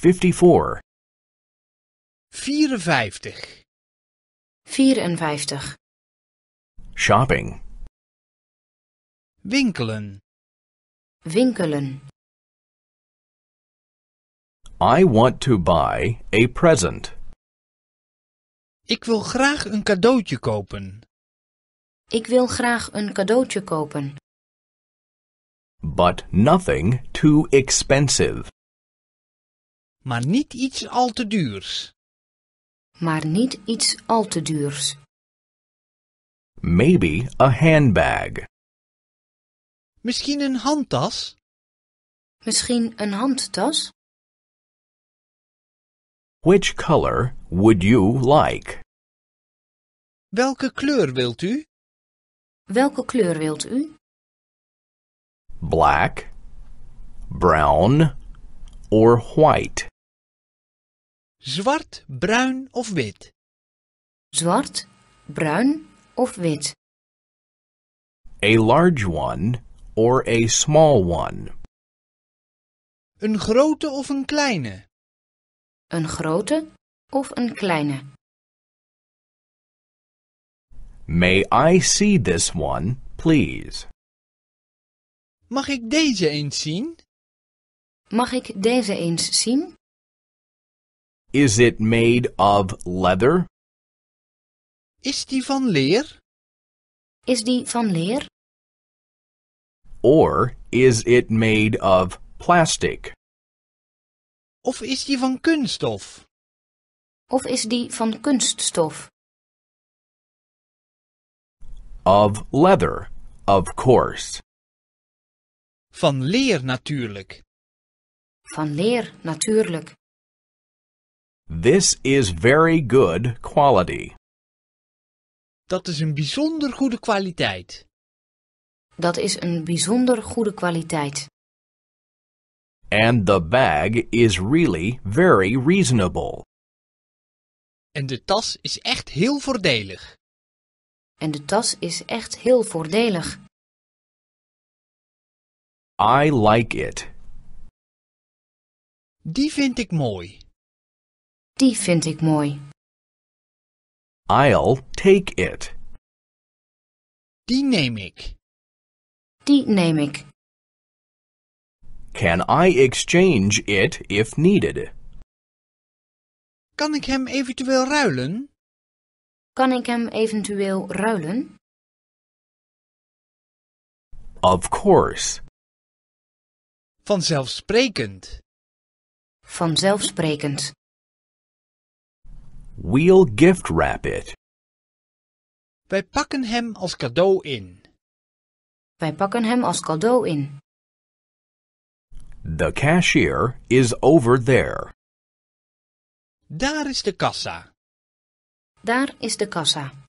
54 54 54 Shopping Winkelen Winkelen I want to buy a present. Ik wil graag een cadeautje kopen. Ik wil graag een cadeautje kopen. But nothing too expensive. maar niet iets al te duurs. Maar niet iets al te duurs. Maybe a handbag. Misschien een handtas? Misschien een handtas? Which color would you like? Welke kleur wilt u? Welke kleur wilt u? Black, brown or white. Zwart, bruin of wit? Zwart, bruin of wit. A large one or a small one. Een grote of een kleine? Een grote of een kleine. May I see this one, please? Mag ik deze eens zien? Mag ik deze eens zien? Is it made of leather? Is die van leer? Is die van leer? Or is it made of plastic? Of is die van kunststof? Of is die van kunststof? Of leather, of course. Van leer natuurlijk. Van leer natuurlijk. This is very good quality. Dat is een bijzonder goede kwaliteit. Dat is een bijzonder goede kwaliteit. And the bag is really very reasonable. En de tas is echt heel voordelig. En de tas is echt heel voordelig. I like it. Die vind ik mooi. Die vind ik mooi. I'll take it. Die neem ik. Die neem ik. Can I exchange it if needed? Kan ik hem eventueel ruilen? Kan ik hem eventueel ruilen? Of course. Vanzelfsprekend. Vanzelfsprekend. We'll gift wrap it. Wij pakken hem als cadeau in. Wij pakken hem als cadeau in. The cashier is over there. Daar is de kassa. Daar is de kassa.